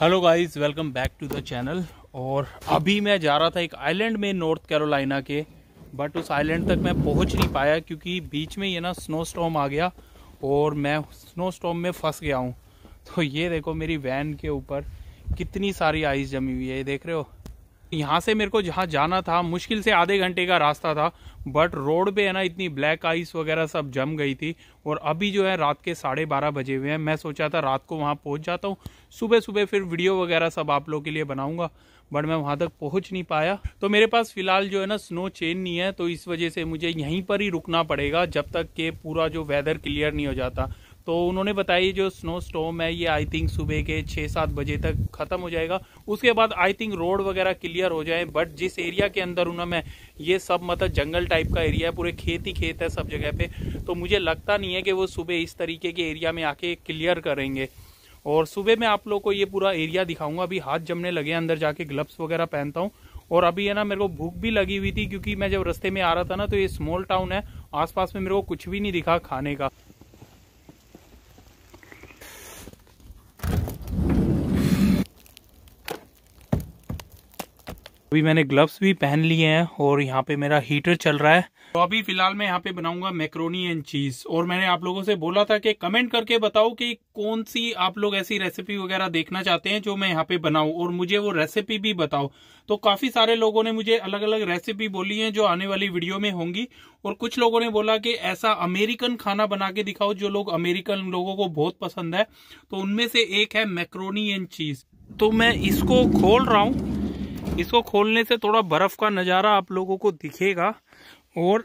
hello guys welcome back to the channel और अभी मैं जा रहा था एक आइलैंड में नॉर्थ कैरोलिना के बट उस आइलैंड तक मैं पहुंच नहीं पाया क्योंकि बीच में ये ना स्नो स्टॉम आ गया और मैं स्नो स्टॉम में फंस गया हूँ तो ये देखो मेरी वैन के ऊपर कितनी सारी आइस जमी हुई है ये देख रहे हो यहाँ से मेरे को जहाँ जाना था मुश्किल से आधे घंटे का रास्ता था बट रोड पे है ना इतनी ब्लैक आइस वगैरह सब जम गई थी और अभी जो है रात के साढ़े बारह बजे हुए हैं मैं सोचा था रात को वहाँ पहुँच जाता हूँ सुबह सुबह फिर वीडियो वगैरह सब आप लोग के लिए बनाऊँगा बट मैं वहाँ तक पहुँच नहीं पाया तो मेरे पास फिलहाल जो है ना स्नो चेन नहीं है तो इस वजह से मुझे यहीं पर ही रुकना पड़ेगा जब तक कि पूरा जो वेदर क्लियर नहीं हो जाता तो उन्होंने बताया जो स्नो स्टॉम है ये आई थिंक सुबह के छः सात बजे तक ख़त्म हो जाएगा उसके बाद आई थिंक रोड वगैरह क्लियर हो जाए बट जिस एरिया के अंदर उन्होंने ये सब मतलब जंगल टाइप का एरिया है पूरे खेत ही खेत है सब जगह पे तो मुझे लगता नहीं है कि वो सुबह इस तरीके के एरिया में आके क्लियर करेंगे और सुबह मैं आप लोग को ये पूरा एरिया दिखाऊंगा अभी हाथ जमने लगे अंदर जाके ग्लव्स वगैरह पहनता हूँ और अभी है ना मेरे को भूख भी लगी हुई थी क्योंकि मैं जब रस्ते में आ रहा था ना तो ये स्मॉल टाउन है आसपास में मेरे को कुछ भी नहीं दिखा खाने का अभी मैंने ग्लव्स भी पहन लिए हैं और यहाँ पे मेरा हीटर चल रहा है तो अभी फिलहाल मैं यहाँ पे बनाऊंगा मैक्रोनी एंड चीज और मैंने आप लोगों से बोला था कि कमेंट करके बताओ कि कौन सी आप लोग ऐसी रेसिपी वगैरह देखना चाहते हैं जो मैं यहाँ पे बनाऊँ और मुझे वो रेसिपी भी बताओ तो काफी सारे लोगों ने मुझे अलग अलग रेसिपी बोली है जो आने वाली वीडियो में होंगी और कुछ लोगों ने बोला कि ऐसा अमेरिकन खाना बना के दिखाओ जो लोग अमेरिकन लोगों को बहुत पसंद है तो उनमें से एक है मैक्रोनी एंड चीज तो मैं इसको खोल रहा हूँ इसको खोलने से थोड़ा बर्फ का नज़ारा आप लोगों को दिखेगा और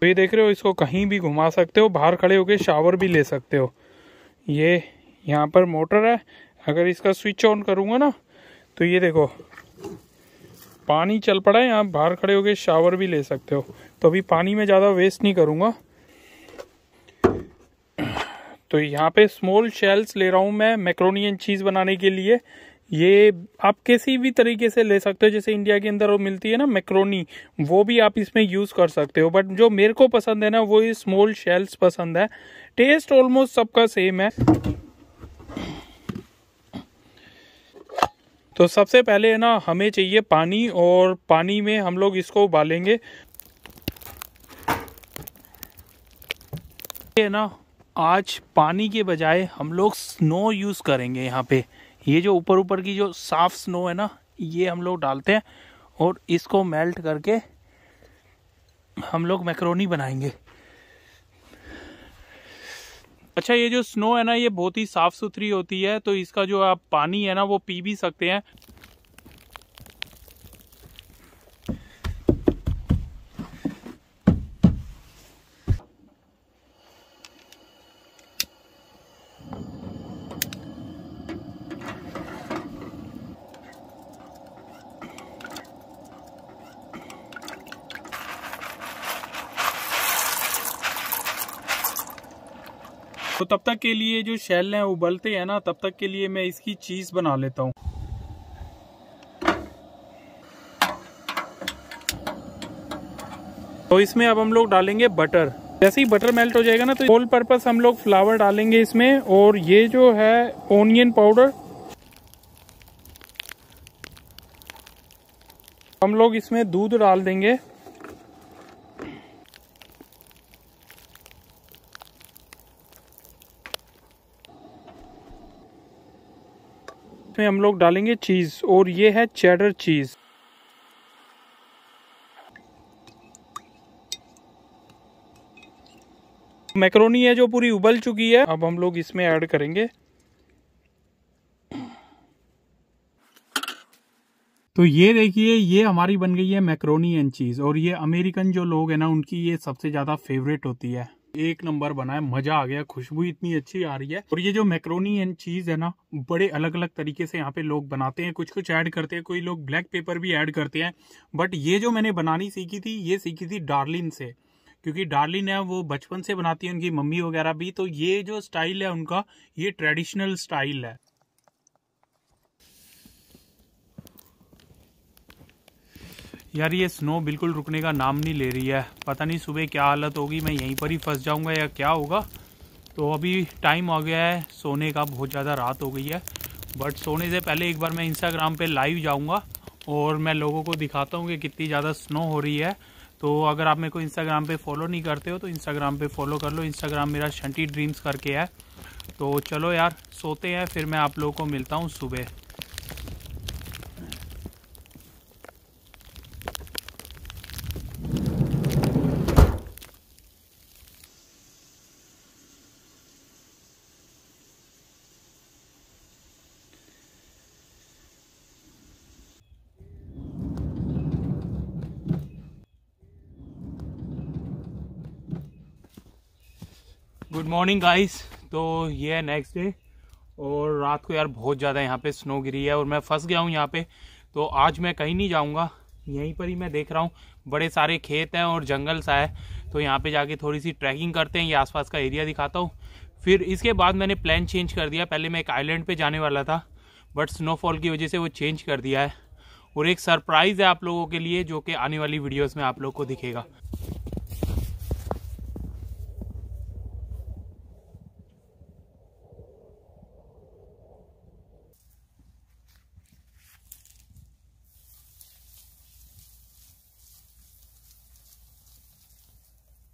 तो ये देख रहे हो इसको कहीं भी घुमा सकते हो बाहर खड़े होके शावर भी ले सकते हो ये यहाँ पर मोटर है अगर इसका स्विच ऑन करूंगा ना तो ये देखो पानी चल पड़ा है यहाँ बाहर खड़े हो गए शावर भी ले सकते हो तो अभी पानी में ज़्यादा वेस्ट नहीं करूँगा तो यहाँ पे स्मॉल शेल्स ले रहा हूँ मैं मैक्रोनियन चीज़ बनाने के लिए ये आप किसी भी तरीके से ले सकते हो जैसे इंडिया के अंदर वो मिलती है ना मैक्रोनी वो भी आप इसमें यूज़ कर सकते हो बट जो मेरे को पसंद है ना वो ये स्मॉल शेल्स पसंद है टेस्ट ऑलमोस्ट सबका सेम है तो सबसे पहले है ना हमें चाहिए पानी और पानी में हम लोग इसको उबालेंगे है ना आज पानी के बजाय हम लोग स्नो यूज़ करेंगे यहाँ पे ये जो ऊपर ऊपर की जो साफ़ स्नो है ना ये हम लोग डालते हैं और इसको मेल्ट करके हम लोग मैक्रोनी बनाएंगे अच्छा ये जो स्नो है ना ये बहुत ही साफ सुथरी होती है तो इसका जो आप पानी है ना वो पी भी सकते हैं तो तब तक के लिए जो शेल है उबलते हैं ना तब तक के लिए मैं इसकी चीज़ बना लेता हूँ तो इसमें अब हम लोग डालेंगे बटर जैसे ही बटर मेल्ट हो जाएगा ना तो होल पर्पस हम लोग फ्लावर डालेंगे इसमें और ये जो है ओनियन पाउडर हम लोग इसमें दूध डाल देंगे इसमें हम लोग डालेंगे चीज़ और ये है चेडर चीज़ मैक्रोनी है जो पूरी उबल चुकी है अब हम लोग इसमें ऐड करेंगे तो ये देखिए ये हमारी बन गई है मैक्रोनी एंड चीज़ और ये अमेरिकन जो लोग हैं ना उनकी ये सबसे ज़्यादा फेवरेट होती है एक नंबर बना है मजा आ गया खुशबू इतनी अच्छी आ रही है और ये जो मैक्रोनी एंड चीज है ना बड़े अलग अलग तरीके से यहाँ पे लोग बनाते हैं कुछ कुछ ऐड करते हैं कोई लोग ब्लैक पेपर भी ऐड करते हैं बट ये जो मैंने बनानी सीखी थी ये सीखी थी डार्लिन से क्योंकि डार्लिन है वो बचपन से बनाती है उनकी मम्मी वगैरह भी तो ये जो स्टाइल है उनका ये ट्रेडिशनल स्टाइल है यार ये स्नो बिल्कुल रुकने का नाम नहीं ले रही है पता नहीं सुबह क्या हालत होगी मैं यहीं पर ही फंस जाऊंगा या क्या होगा तो अभी टाइम आ गया है सोने का बहुत ज़्यादा रात हो गई है बट सोने से पहले एक बार मैं इंस्टाग्राम पे लाइव जाऊंगा और मैं लोगों को दिखाता हूँ कि कितनी ज़्यादा स्नो हो रही है तो अगर आप मेरे को इंस्टाग्राम पर फॉलो नहीं करते हो तो इंस्टाग्राम पर फॉलो कर लो इंस्टाग्राम मेरा शंटी ड्रीम्स करके है तो चलो यार सोते हैं फिर मैं आप लोगों को मिलता हूँ सुबह गुड मॉर्निंग गाइस तो ये है नेक्स्ट डे और रात को यार बहुत ज़्यादा यहाँ पे स्नो गिरी है और मैं फंस गया हूँ यहाँ पे तो आज मैं कहीं नहीं जाऊँगा यहीं पर ही मैं देख रहा हूँ बड़े सारे खेत हैं और जंगल सा है तो यहाँ पे जाके थोड़ी सी ट्रैकिंग करते हैं ये आसपास का एरिया दिखाता हूँ फिर इसके बाद मैंने प्लान चेंज कर दिया पहले मैं एक आइलैंड पर जाने वाला था बट स्नोफॉल की वजह से वो चेंज कर दिया है और एक सरप्राइज़ है आप लोगों के लिए जो कि आने वाली वीडियोज़ में आप लोग को दिखेगा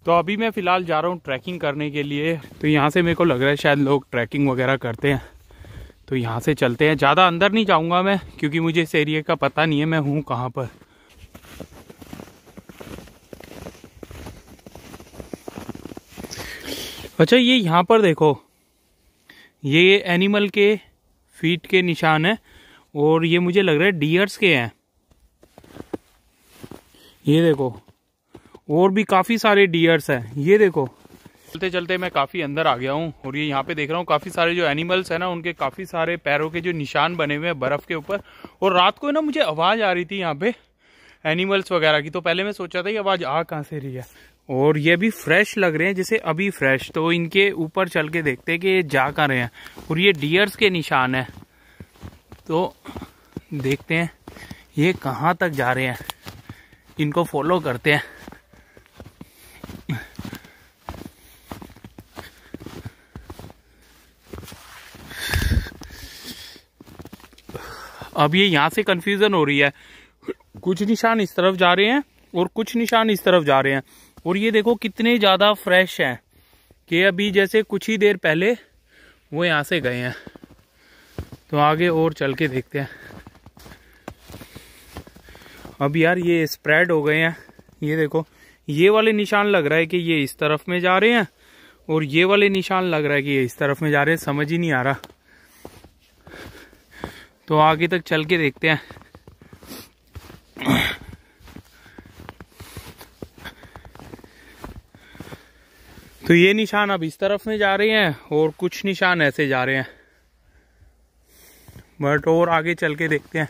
तो अभी मैं फ़िलहाल जा रहा हूँ ट्रैकिंग करने के लिए तो यहाँ से मेरे को लग रहा है शायद लोग ट्रैकिंग वगैरह करते हैं तो यहाँ से चलते हैं ज़्यादा अंदर नहीं जाऊँगा मैं क्योंकि मुझे इस एरिए का पता नहीं है मैं हूँ कहाँ पर अच्छा ये यहाँ पर देखो ये एनिमल के फीट के निशान है और ये मुझे लग रहा है डियर्स के हैं ये देखो और भी काफ़ी सारे डियर्स हैं ये देखो चलते चलते मैं काफ़ी अंदर आ गया हूँ और ये यहाँ पे देख रहा हूँ काफ़ी सारे जो एनिमल्स है ना उनके काफ़ी सारे पैरों के जो निशान बने हुए हैं बर्फ़ के ऊपर और रात को ना मुझे आवाज़ आ रही थी यहाँ पे एनिमल्स वगैरह की तो पहले मैं सोचा था ये आवाज़ आ कहाँ से रही है और ये भी फ्रेश लग रहे हैं जैसे अभी फ्रेश तो इनके ऊपर चल के देखते हैं कि ये जा कहाँ रहे हैं और ये डियर्स के निशान है तो देखते हैं ये कहाँ तक जा रहे हैं इनको फॉलो करते हैं अब ये यहाँ से कन्फ्यूज़न हो रही है कुछ निशान इस तरफ जा रहे हैं और कुछ निशान इस तरफ जा रहे हैं और ये देखो कितने ज़्यादा फ्रेश हैं कि अभी जैसे कुछ ही देर पहले वो यहाँ से गए हैं तो आगे और चल के देखते हैं अब यार ये स्प्रेड हो गए हैं ये देखो ये वाले निशान लग रहा है कि ये इस तरफ में जा रहे हैं और ये वाले निशान लग रहा है कि ये इस तरफ में जा रहे हैं समझ ही नहीं आ रहा तो आगे तक चल के देखते हैं तो ये निशान अब इस तरफ में जा रहे हैं और कुछ निशान ऐसे जा रहे हैं बट और आगे चल के देखते हैं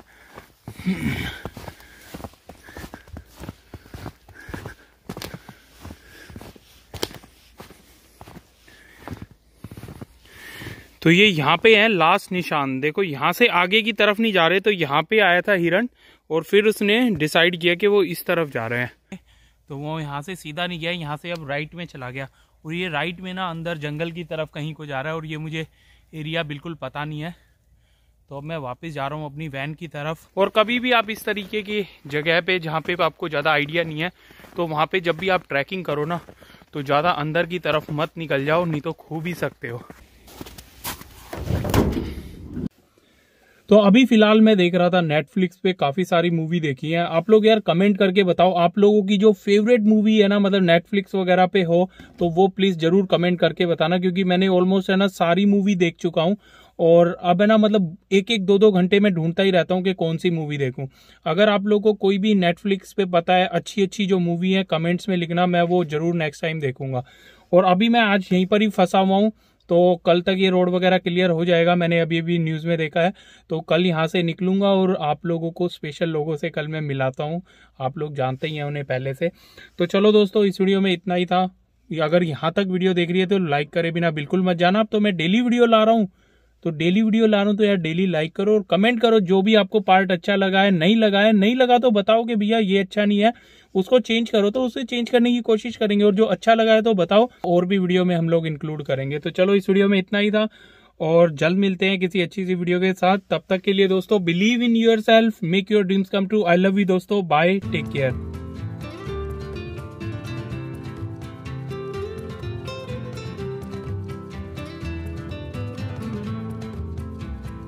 तो ये यहाँ पे है लास्ट निशान देखो यहाँ से आगे की तरफ नहीं जा रहे तो यहाँ पे आया था हिरण और फिर उसने डिसाइड किया कि वो इस तरफ जा रहे हैं तो वो यहाँ से सीधा नहीं गया यहाँ से अब राइट में चला गया और ये राइट में ना अंदर जंगल की तरफ कहीं को जा रहा है और ये मुझे एरिया बिल्कुल पता नहीं है तो अब मैं वापस जा रहा हूँ अपनी वैन की तरफ और कभी भी आप इस तरीके की जगह पे जहाँ पे आपको ज़्यादा आइडिया नहीं है तो वहाँ पे जब भी आप ट्रैकिंग करो ना तो ज़्यादा अंदर की तरफ मत निकल जाओ नहीं तो खो भी सकते हो तो अभी फिलहाल मैं देख रहा था नेटफ्लिक्स पे काफी सारी मूवी देखी है आप लोग यार कमेंट करके बताओ आप लोगों की जो फेवरेट मूवी है ना मतलब नेटफ्लिक्स वगैरह पे हो तो वो प्लीज जरूर कमेंट करके बताना क्योंकि मैंने ऑलमोस्ट है ना सारी मूवी देख चुका हूँ और अब है ना मतलब एक एक दो दो घंटे में ढूंढता ही रहता हूँ कि कौन सी मूवी देखूँ अगर आप लोगों को कोई भी नेटफ्लिक्स पे पता है अच्छी अच्छी जो मूवी है कमेंट्स में लिखना मैं वो जरूर नेक्स्ट टाइम देखूंगा और अभी मैं आज यहीं पर ही फंसा हुआ हूँ तो कल तक ये रोड वगैरह क्लियर हो जाएगा मैंने अभी अभी न्यूज़ में देखा है तो कल यहाँ से निकलूँगा और आप लोगों को स्पेशल लोगों से कल मैं मिलाता हूँ आप लोग जानते ही हैं उन्हें पहले से तो चलो दोस्तों इस वीडियो में इतना ही था अगर यहाँ तक वीडियो देख रही है तो लाइक करे बिना बिल्कुल मत जाना अब तो मैं डेली वीडियो ला रहा हूँ तो डेली वीडियो ला रहा तो यार डेली लाइक करो और कमेंट करो जो भी आपको पार्ट अच्छा लगा है नहीं लगा है नहीं लगा तो बताओ कि भैया ये अच्छा नहीं है उसको चेंज करो तो उसे चेंज करने की कोशिश करेंगे और जो अच्छा लगा है तो बताओ और भी वीडियो में हम लोग इंक्लूड करेंगे तो चलो इस वीडियो में इतना ही था और जल्द मिलते हैं किसी अच्छी सी वीडियो के साथ तब तक के लिए दोस्तों believe in yourself make your dreams come true I love you दोस्तों बाय टेक केयर